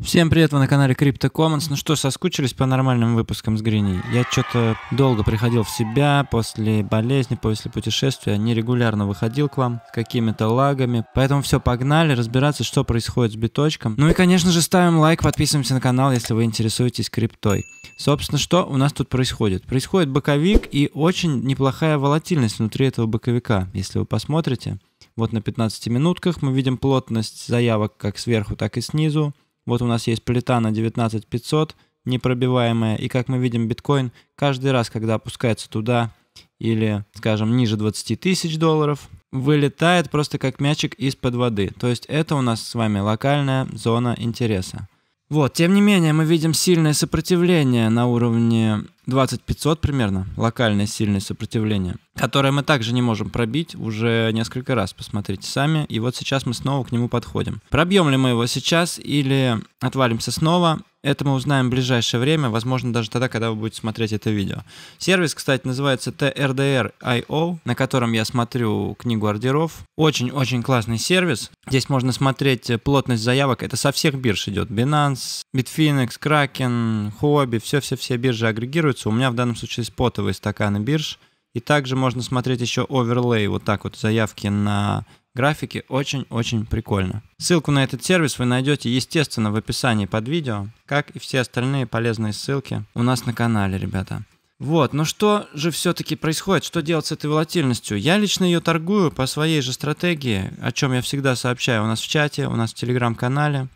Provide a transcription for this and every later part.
Всем привет, вы на канале Crypto Commons. Ну что, соскучились по нормальным выпускам с Гриней? Я что-то долго приходил в себя после болезни, после путешествия, нерегулярно выходил к вам с какими-то лагами. Поэтому все, погнали разбираться, что происходит с биточком. Ну и, конечно же, ставим лайк, подписываемся на канал, если вы интересуетесь криптой. Собственно, что у нас тут происходит? Происходит боковик и очень неплохая волатильность внутри этого боковика, если вы посмотрите. Вот на 15 минутках мы видим плотность заявок как сверху, так и снизу. Вот у нас есть плита на 19500, непробиваемая, и как мы видим, биткоин каждый раз, когда опускается туда или, скажем, ниже 20 тысяч долларов, вылетает просто как мячик из-под воды. То есть это у нас с вами локальная зона интереса. Вот, тем не менее, мы видим сильное сопротивление на уровне 2500 примерно, локальное сильное сопротивление, которое мы также не можем пробить уже несколько раз, посмотрите сами. И вот сейчас мы снова к нему подходим. Пробьем ли мы его сейчас или отвалимся снова, это мы узнаем в ближайшее время, возможно, даже тогда, когда вы будете смотреть это видео. Сервис, кстати, называется TRDR.io, а на котором я смотрю книгу ордеров. Очень-очень классный сервис. Здесь можно смотреть э, плотность заявок. Это со всех бирж идет. Binance, Bitfinex, Kraken, Hobby. Все-все-все биржи агрегируются. У меня в данном случае спотовые стаканы бирж. И также можно смотреть еще оверлей, вот так вот заявки на Графики очень-очень прикольно. Ссылку на этот сервис вы найдете, естественно, в описании под видео, как и все остальные полезные ссылки у нас на канале, ребята. Вот, но ну что же все-таки происходит? Что делать с этой волатильностью? Я лично ее торгую по своей же стратегии, о чем я всегда сообщаю у нас в чате, у нас в телеграм-канале.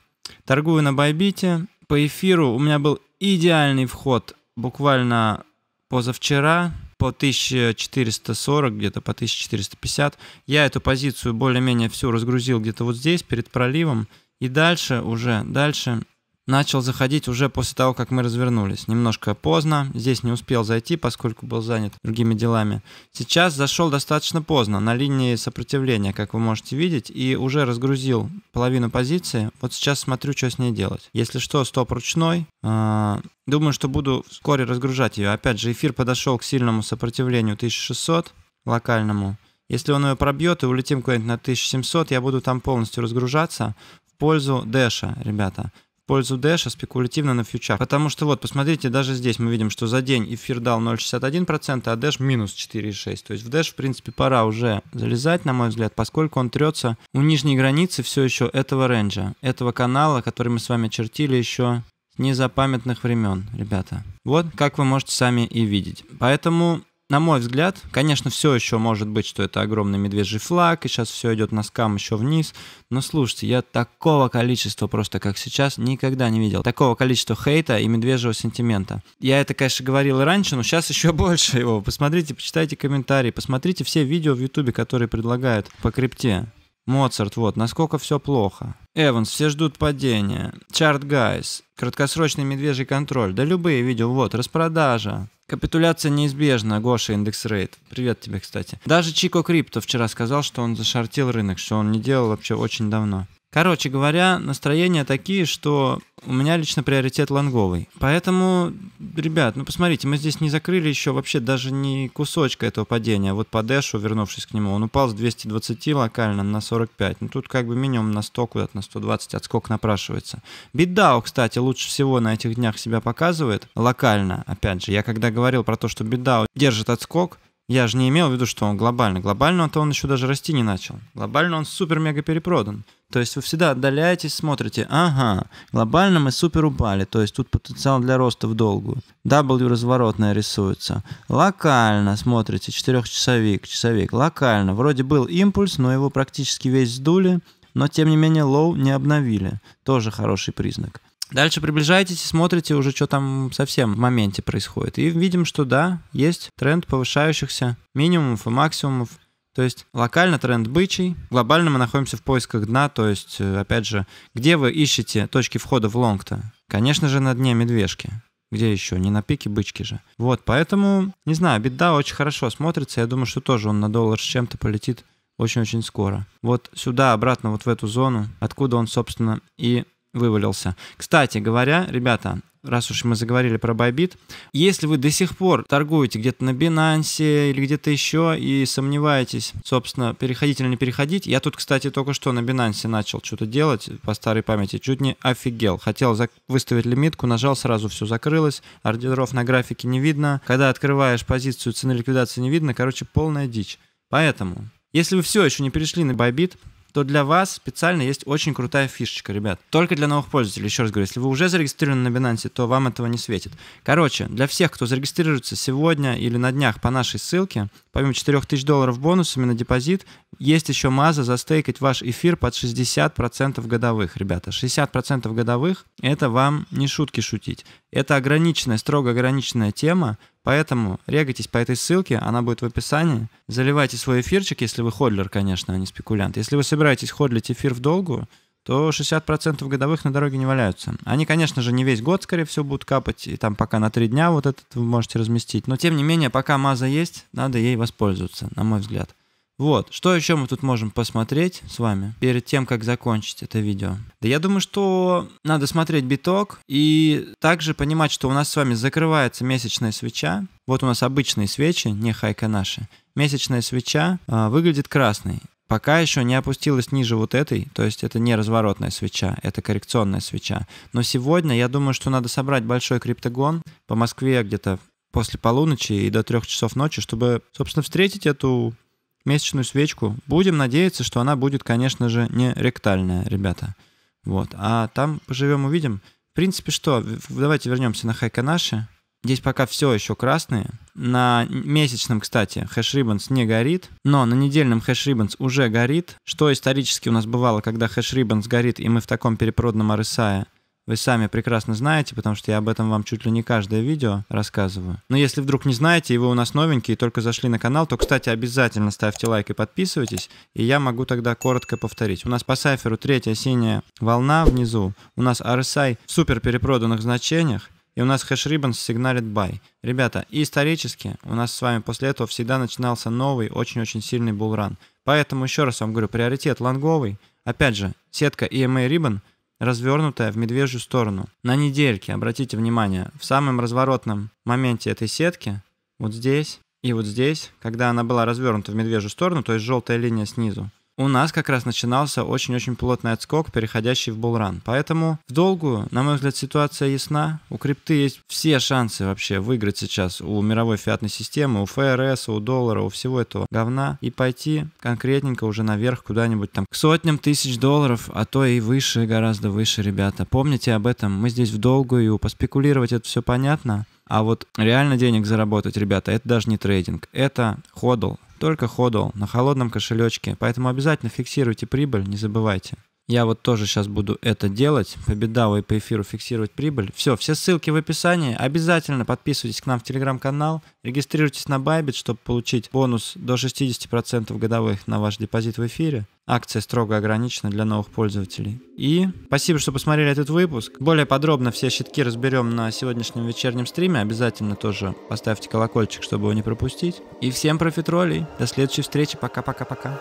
Торгую на Байбите. По эфиру у меня был идеальный вход буквально позавчера по 1440, где-то по 1450. Я эту позицию более-менее всю разгрузил где-то вот здесь, перед проливом. И дальше уже, дальше начал заходить уже после того, как мы развернулись. Немножко поздно, здесь не успел зайти, поскольку был занят другими делами. Сейчас зашел достаточно поздно, на линии сопротивления, как вы можете видеть, и уже разгрузил половину позиции. Вот сейчас смотрю, что с ней делать. Если что, стоп ручной. А, думаю, что буду вскоре разгружать ее. Опять же, эфир подошел к сильному сопротивлению 1600 локальному. Если он ее пробьет и улетим куда-нибудь на 1700, я буду там полностью разгружаться в пользу Дэша, ребята пользу Дэша спекулятивно на фьючах. Потому что вот, посмотрите, даже здесь мы видим, что за день эфир дал 0,61%, а Дэш минус 4,6%. То есть в Дэш, в принципе, пора уже залезать, на мой взгляд, поскольку он трется у нижней границы все еще этого ренджа, этого канала, который мы с вами чертили еще с незапамятных времен, ребята. Вот, как вы можете сами и видеть. Поэтому на мой взгляд, конечно, все еще может быть, что это огромный медвежий флаг, и сейчас все идет носкам еще вниз. Но слушайте, я такого количества просто, как сейчас, никогда не видел. Такого количества хейта и медвежьего сентимента. Я это, конечно, говорил и раньше, но сейчас еще больше его. Посмотрите, почитайте комментарии, посмотрите все видео в Ютубе, которые предлагают по крипте. Моцарт, вот, насколько все плохо. Эванс, все ждут падения. Чарт Гайс, краткосрочный медвежий контроль. Да любые видео, вот, распродажа. Капитуляция неизбежна, Гоша, индекс рейд. Привет тебе, кстати. Даже Чико Крипто вчера сказал, что он зашортил рынок, что он не делал вообще очень давно. Короче говоря, настроения такие, что у меня лично приоритет лонговый. Поэтому, ребят, ну посмотрите, мы здесь не закрыли еще вообще даже ни кусочка этого падения. Вот по дэшу, вернувшись к нему, он упал с 220 локально на 45. Ну тут как бы минимум на 100 куда-то, на 120 отскок напрашивается. Битдау, кстати, лучше всего на этих днях себя показывает локально. Опять же, я когда говорил про то, что битдау держит отскок, я же не имел в виду, что он глобально. Глобально-то он еще даже расти не начал. Глобально он супер-мега перепродан. То есть вы всегда отдаляетесь, смотрите, ага, глобально мы супер упали, то есть тут потенциал для роста в долгую. W разворотная рисуется. Локально, смотрите, четырехчасовик, часовик, локально. Вроде был импульс, но его практически весь сдули, но тем не менее лоу не обновили. Тоже хороший признак. Дальше приближаетесь и смотрите уже, что там совсем в моменте происходит. И видим, что да, есть тренд повышающихся минимумов и максимумов. То есть локально тренд бычий, глобально мы находимся в поисках дна, то есть, э, опять же, где вы ищете точки входа в лонг-то? Конечно же, на дне медвежки. Где еще? Не на пике бычки же. Вот, поэтому, не знаю, беда очень хорошо смотрится. Я думаю, что тоже он на доллар с чем-то полетит очень-очень скоро. Вот сюда, обратно, вот в эту зону, откуда он, собственно, и вывалился. Кстати говоря, ребята, раз уж мы заговорили про Bybit, если вы до сих пор торгуете где-то на Binance или где-то еще и сомневаетесь, собственно, переходить или не переходить, я тут, кстати, только что на Binance начал что-то делать по старой памяти, чуть не офигел. Хотел выставить лимитку, нажал, сразу все закрылось, ордеров на графике не видно, когда открываешь позицию цены ликвидации не видно, короче, полная дичь. Поэтому если вы все еще не перешли на Bybit, то для вас специально есть очень крутая фишечка, ребят. Только для новых пользователей, еще раз говорю, если вы уже зарегистрированы на Binance, то вам этого не светит. Короче, для всех, кто зарегистрируется сегодня или на днях по нашей ссылке, помимо 4000 долларов бонусами на депозит, есть еще маза застейкать ваш эфир под 60% годовых, ребята. 60% годовых — это вам не шутки шутить. Это ограниченная, строго ограниченная тема, Поэтому регайтесь по этой ссылке, она будет в описании. Заливайте свой эфирчик, если вы ходлер, конечно, а не спекулянт. Если вы собираетесь ходлить эфир в долгу, то 60% годовых на дороге не валяются. Они, конечно же, не весь год, скорее всего, будут капать, и там пока на 3 дня вот этот вы можете разместить. Но, тем не менее, пока маза есть, надо ей воспользоваться, на мой взгляд. Вот, что еще мы тут можем посмотреть с вами перед тем, как закончить это видео? Да я думаю, что надо смотреть биток и также понимать, что у нас с вами закрывается месячная свеча. Вот у нас обычные свечи, не хайка наши. Месячная свеча э, выглядит красной пока еще не опустилась ниже вот этой, то есть это не разворотная свеча, это коррекционная свеча. Но сегодня я думаю, что надо собрать большой криптогон по Москве где-то после полуночи и до трех часов ночи, чтобы, собственно, встретить эту месячную свечку. Будем надеяться, что она будет, конечно же, не ректальная, ребята. Вот. А там поживем, увидим. В принципе, что? Давайте вернемся на Хайканаши. Здесь пока все еще красные. На месячном, кстати, хэш Ribbons не горит, но на недельном хэш Ribbons уже горит, что исторически у нас бывало, когда хэш Ribbons горит, и мы в таком перепроданном RSI вы сами прекрасно знаете, потому что я об этом вам чуть ли не каждое видео рассказываю. Но если вдруг не знаете, и вы у нас новенькие, и только зашли на канал, то, кстати, обязательно ставьте лайк и подписывайтесь, и я могу тогда коротко повторить. У нас по сайферу третья синяя волна внизу, у нас RSI в супер перепроданных значениях, и у нас хэшрибан сигналит buy. Ребята, исторически у нас с вами после этого всегда начинался новый, очень-очень сильный булран. Поэтому еще раз вам говорю, приоритет лонговый. Опять же, сетка EMA Ribbon – развернутая в медвежью сторону. На недельке, обратите внимание, в самом разворотном моменте этой сетки, вот здесь и вот здесь, когда она была развернута в медвежью сторону, то есть желтая линия снизу, у нас как раз начинался очень-очень плотный отскок, переходящий в булран. Поэтому в долгую, на мой взгляд, ситуация ясна. У крипты есть все шансы вообще выиграть сейчас у мировой фиатной системы, у ФРС, у доллара, у всего этого говна и пойти конкретненько уже наверх куда-нибудь там к сотням тысяч долларов, а то и выше, гораздо выше, ребята. Помните об этом. Мы здесь в долгую, поспекулировать это все понятно. А вот реально денег заработать, ребята, это даже не трейдинг, это ходл, только ходл на холодном кошелечке, поэтому обязательно фиксируйте прибыль, не забывайте. Я вот тоже сейчас буду это делать. По бедаву и по эфиру фиксировать прибыль. Все, все ссылки в описании. Обязательно подписывайтесь к нам в телеграм-канал. Регистрируйтесь на Bybit, чтобы получить бонус до 60% годовых на ваш депозит в эфире. Акция строго ограничена для новых пользователей. И спасибо, что посмотрели этот выпуск. Более подробно все щитки разберем на сегодняшнем вечернем стриме. Обязательно тоже поставьте колокольчик, чтобы его не пропустить. И всем профитролей. До следующей встречи. Пока-пока-пока.